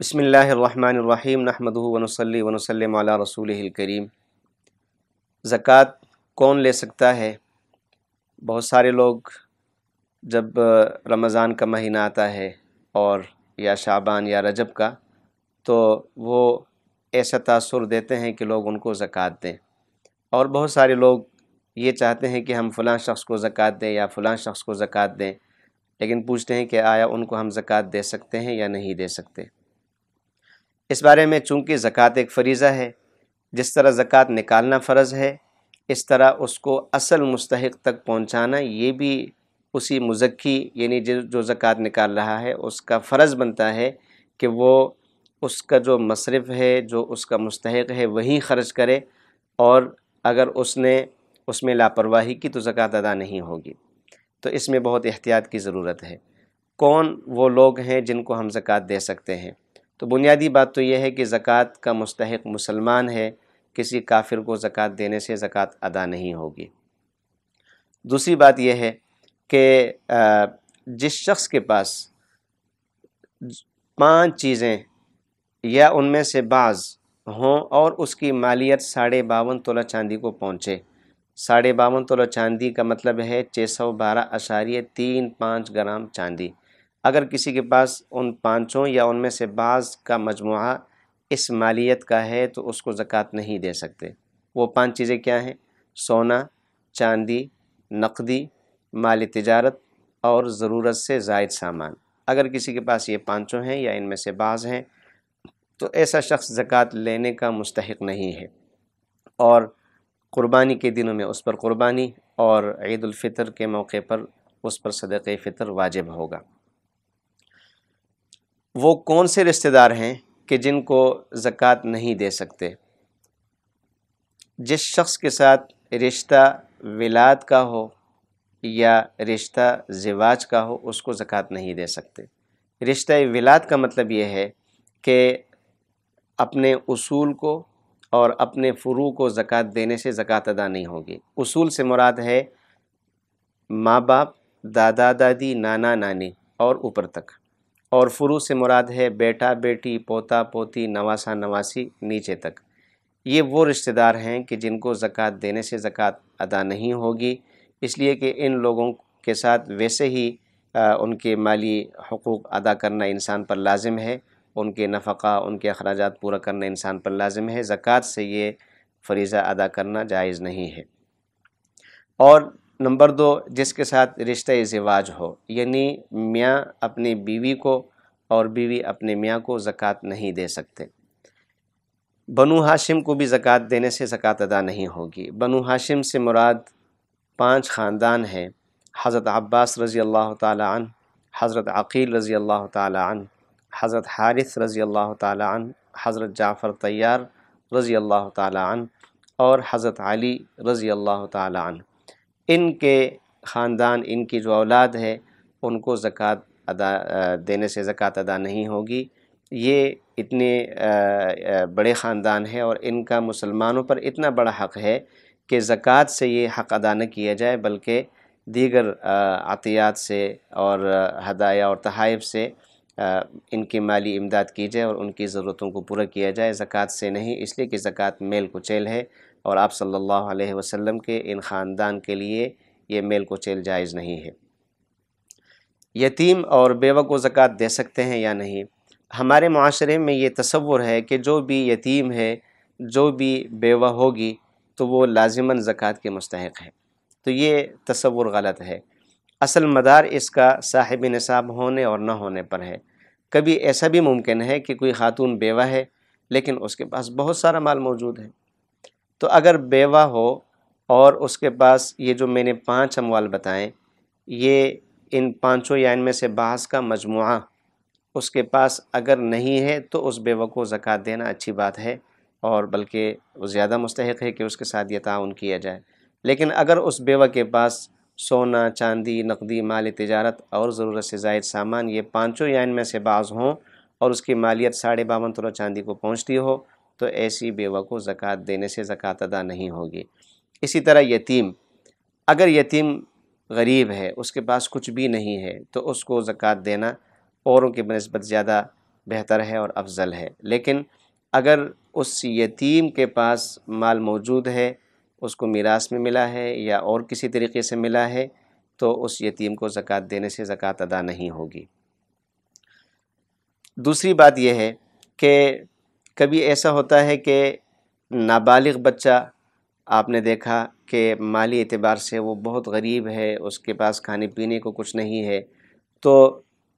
बसमीम नहमदूनसली वनसलम रसूल करीम ज़क़़त कौन ले सकता है बहुत सारे लोग जब रमज़ान का महीना आता है और या शाबान या रजब का तो वो ऐसा तासर देते हैं कि लोग उनको ज़क़़त दें और बहुत सारे लोग ये चाहते हैं कि हम फ़लाँ शख्स को ज़क़़त दें या फ़लाँ शख्स को ज़क़़त दें लेकिन पूछते हैं कि आया उनको हम ज़क़़त दे सकते हैं या नहीं दे सकते इस बारे में चूँकि ज़क़़त एक फरीज़ा है जिस तरह ज़क़़त निकालना फ़र्ज़ है इस तरह उसको असल मुस्तक तक पहुँचाना ये भी उसी मुजक्की यानी जो ज़क़़त निकाल रहा है उसका फ़र्ज़ बनता है कि वो उसका जो मशरफ़ है जो उसका मुस्तक है वहीं ख़र्च करे और अगर उसने उसमें लापरवाही की तो ज़क़़त अदा नहीं होगी तो इसमें बहुत एहतियात की ज़रूरत है कौन वो लोग हैं जिनको हम ज़क़़त दे सकते हैं तो बुनियादी बात तो यह है कि ज़क़़त का मुस्तक मुसलमान है किसी काफिर को ज़क़़त देने से ज़क़़त अदा नहीं होगी दूसरी बात यह है कि जिस शख्स के पास पांच चीज़ें या उनमें से बाज़ हों और उसकी मालियत साढ़े बावन तोला चांदी को पहुँचे साढ़े बावन तोला चांदी का मतलब है छः सौ बारह अशारिय तीन पाँच ग्राम चांदी अगर किसी के पास उन पाँचों या उनमें से बाज़ का मजमु इस मालियत का है तो उसको ज़क़़त नहीं दे सकते वो पांच चीज़ें क्या हैं सोना चांदी नकदी माल तजारत और ज़रूरत से जायद सामान अगर किसी के पास ये पाँचों हैं या इनमें से बाज़ हैं तो ऐसा शख्स ज़क़़त लेने का मुस्तक नहीं है और क़ुरबानी के दिनों में उस पर क़ुरबानी और ईदालफ़ितर के मौके पर उस पर सदक़ फ़ितर वाजिब होगा वो कौन से रिश्तेदार हैं कि जिनको ज़क़़त नहीं दे सकते जिस शख्स के साथ रिश्ता विलाद का हो या रिश्ता जिवाज का हो उसको ज़क़़त नहीं दे सकते रिश्ता विलाद का मतलब ये है कि अपने उसूल को और अपने फ़रू को ज़क़़त देने से ज़क़़त अदा नहीं होगी उसूल से मुराद है माँ बाप दादा दादी नाना नानी और ऊपर तक और फ़ुरू से मुराद है बेटा बेटी पोता पोती नवासा नवासी नीचे तक ये वो रिश्तेदार हैं कि जिनको ज़क़़त देने से ज़क़़त अदा नहीं होगी इसलिए कि इन लोगों के साथ वैसे ही आ, उनके माली हकूक़ अदा करना इंसान पर लाजिम है उनके नफ़ा उनके अखराज पूरा करना इंसान पर लाजिम है ज़क़़त से ये फरीज़ा अदा करना जायज़ नहीं है और नंबर दो जिसके साथ रिश्ता जवाज हो यानी मियाँ अपनी बीवी को और बीवी अपने मियाँ को ज़क़़त नहीं दे सकते बनु हाशिम को भी ज़क़़त देने से ज़क़़त अदा नहीं होगी बनु हाशिम से मुराद पांच ख़ानदान हैं हज़रत अब्बास रज़ी अल्लाह तन हज़रत अकील रज़ी अल्लाह तन हज़रत हारिस रज़ी अल्लाह तन हज़रत जाफ़र तैयार रज़ी अल्लाह तन और हज़रत अली रज़ी अल्लाह तन इनके ख़ानदान इनकी जो औलाद है उनको ज़क़़त अदा देने से ज़क़़त अदा नहीं होगी ये इतने बड़े ख़ानदान हैं और इनका मुसलमानों पर इतना बड़ा हक़ है कि ज़क़़त से ये हक़ अदा न किया जाए बल्कि दीगर अतियात से और हदाया और तहाइफ से इनकी माली इमदाद की जाए और उनकी ज़रूरतों को पूरा किया जाए ज़क़़त से नहीं इसलिए कि ज़क़़त मेल कुचेल है और आप सल्लल्लाहु अलैहि वसल्लम के इन ख़ानदान के लिए ये मेल को चेल जायज़ नहीं है यतीम और बेवा को ज़क़़त दे सकते हैं या नहीं हमारे माशरे में ये तस्वुर है कि जो भी यतीम है जो भी बेवा होगी तो वो लाजिमन ज़क़़त के मुस्तक है तो ये तस्वुर गलत है असल मदार इसका साहिब नसाब होने और ना होने पर है कभी ऐसा भी मुमकिन है कि कोई ख़ातून बेवा है लेकिन उसके पास बहुत सारा माल मौजूद है तो अगर बेवा हो और उसके पास ये जो मैंने पांच अमवाल बताएं ये इन पांचों या इनमें से बास का मजमु उसके पास अगर नहीं है तो उस बेवा को ज़क़़त देना अच्छी बात है और बल्कि ज़्यादा मुस्तक है कि उसके साथ ये ताउन किया जाए लेकिन अगर उस बेवा के पास सोना चांदी नकदी माल तजारत और ज़रूरत से जायद सामान ये पाँचों या इनमें से बाज़ हों और उसकी मालियत साढ़े बावन तोला चांदी को पहुँचती हो तो ऐसी बेवा को ज़क़़त देने से ज़क़़त अदा नहीं होगी इसी तरह यतीम अगर यतीम गरीब है उसके पास कुछ भी नहीं है तो उसको ज़क़़त देना औरों की बनस्बत ज़्यादा बेहतर है और अफजल है लेकिन अगर उस यतीम के पास माल मौजूद है उसको मीरास में मिला है या और किसी तरीके से मिला है तो उस यतीम को ज़क़़त देने से ज़क़़त अदा नहीं होगी दूसरी बात यह है कि कभी ऐसा होता है कि नाबालिग बच्चा आपने देखा कि माली एतबार से वो बहुत गरीब है उसके पास खाने पीने को कुछ नहीं है तो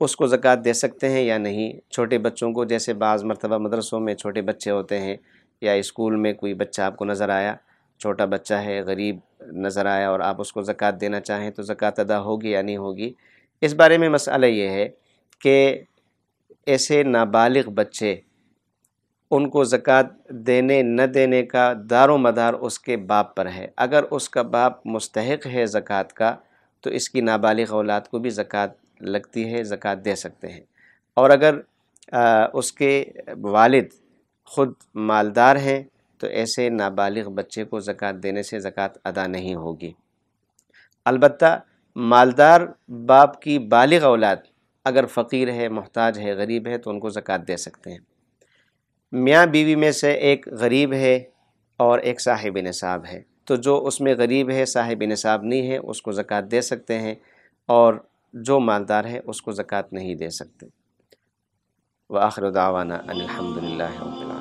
उसको ज़क़़त दे सकते हैं या नहीं छोटे बच्चों को जैसे बाज़ मरतबा मदरसों में छोटे बच्चे होते हैं या स्कूल में कोई बच्चा आपको नज़र आया छोटा बच्चा है गरीब नज़र आया और आप उसको ज़क़़त देना चाहें तो ज़क़़त अदा होगी या नहीं होगी इस बारे में मसला ये है कि ऐसे नाबालिग बच्चे उनको ज़क़़त देने न देने का दारो मदार उसके बाप पर है अगर उसका बाप मुस्तक है ज़क़़त का तो इसकी नाबालिग औलाद को भी ज़क़़त लगती है ज़क़़त दे सकते हैं और अगर आ, उसके वालिद ख़ुद मालदार हैं तो ऐसे नाबालिग बच्चे को ज़क़़त देने से ज़क़़त अदा नहीं होगी अलबत् मालदार बाप की बालिग औलाद अगर फ़कीर है मोहताज है गरीब है तो उनको ज़क़़त दे सकते हैं मियाँ बीवी में से एक गरीब है और एक साहिब नसाब है तो जो उसमें गरीब है साहिब नसाब नहीं है उसको ज़क़़त दे सकते हैं और जो मालदार है उसको ज़क़़त नहीं दे सकते व आखिर दावाना